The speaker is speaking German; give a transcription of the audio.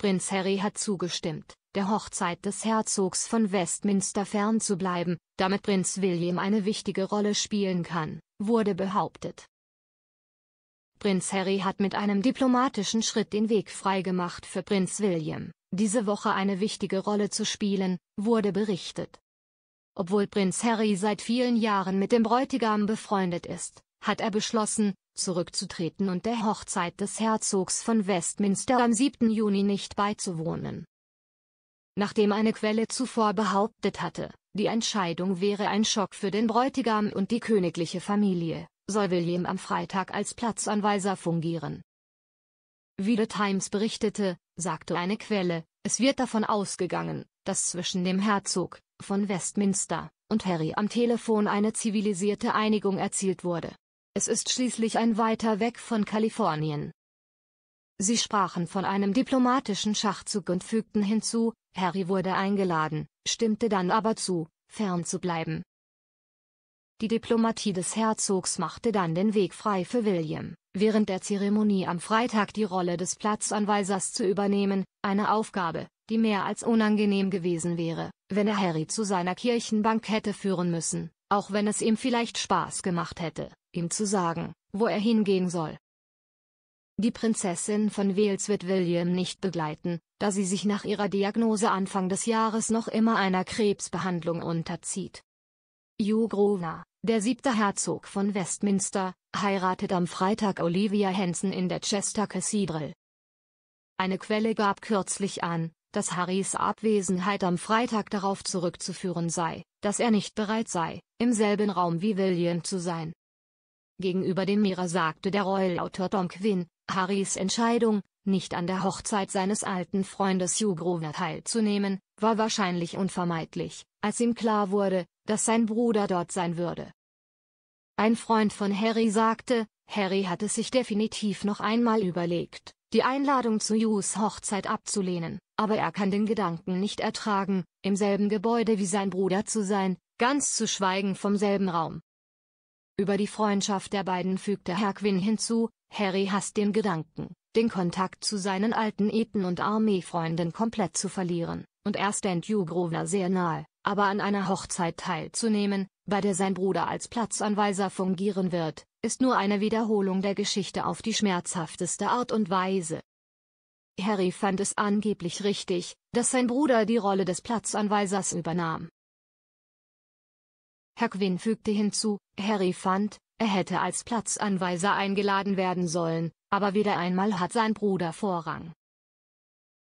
Prinz Harry hat zugestimmt, der Hochzeit des Herzogs von Westminster fernzubleiben, damit Prinz William eine wichtige Rolle spielen kann, wurde behauptet. Prinz Harry hat mit einem diplomatischen Schritt den Weg freigemacht für Prinz William, diese Woche eine wichtige Rolle zu spielen, wurde berichtet. Obwohl Prinz Harry seit vielen Jahren mit dem Bräutigam befreundet ist, hat er beschlossen, zurückzutreten und der Hochzeit des Herzogs von Westminster am 7. Juni nicht beizuwohnen. Nachdem eine Quelle zuvor behauptet hatte, die Entscheidung wäre ein Schock für den Bräutigam und die königliche Familie, soll William am Freitag als Platzanweiser fungieren. Wie The Times berichtete, sagte eine Quelle, es wird davon ausgegangen, dass zwischen dem Herzog von Westminster und Harry am Telefon eine zivilisierte Einigung erzielt wurde. Es ist schließlich ein weiter weg von Kalifornien. Sie sprachen von einem diplomatischen Schachzug und fügten hinzu, Harry wurde eingeladen, stimmte dann aber zu, fern zu bleiben. Die Diplomatie des Herzogs machte dann den Weg frei für William, während der Zeremonie am Freitag die Rolle des Platzanweisers zu übernehmen, eine Aufgabe, die mehr als unangenehm gewesen wäre, wenn er Harry zu seiner Kirchenbank hätte führen müssen, auch wenn es ihm vielleicht Spaß gemacht hätte ihm zu sagen, wo er hingehen soll. Die Prinzessin von Wales wird William nicht begleiten, da sie sich nach ihrer Diagnose Anfang des Jahres noch immer einer Krebsbehandlung unterzieht. Hugh Grosvenor, der siebte Herzog von Westminster, heiratet am Freitag Olivia Henson in der Chester Cathedral. Eine Quelle gab kürzlich an, dass Harrys Abwesenheit am Freitag darauf zurückzuführen sei, dass er nicht bereit sei, im selben Raum wie William zu sein. Gegenüber den Mira sagte der Royal-Autor Tom Quinn, Harrys Entscheidung, nicht an der Hochzeit seines alten Freundes Hugh Grover teilzunehmen, war wahrscheinlich unvermeidlich, als ihm klar wurde, dass sein Bruder dort sein würde. Ein Freund von Harry sagte, Harry hatte sich definitiv noch einmal überlegt, die Einladung zu Hughes Hochzeit abzulehnen, aber er kann den Gedanken nicht ertragen, im selben Gebäude wie sein Bruder zu sein, ganz zu schweigen vom selben Raum. Über die Freundschaft der beiden fügte Herquin hinzu, Harry hasst den Gedanken, den Kontakt zu seinen alten Eten- und Armeefreunden komplett zu verlieren, und er stand Hugh Grover sehr nahe, aber an einer Hochzeit teilzunehmen, bei der sein Bruder als Platzanweiser fungieren wird, ist nur eine Wiederholung der Geschichte auf die schmerzhafteste Art und Weise. Harry fand es angeblich richtig, dass sein Bruder die Rolle des Platzanweisers übernahm, Herr Quinn fügte hinzu, Harry fand, er hätte als Platzanweiser eingeladen werden sollen, aber wieder einmal hat sein Bruder Vorrang.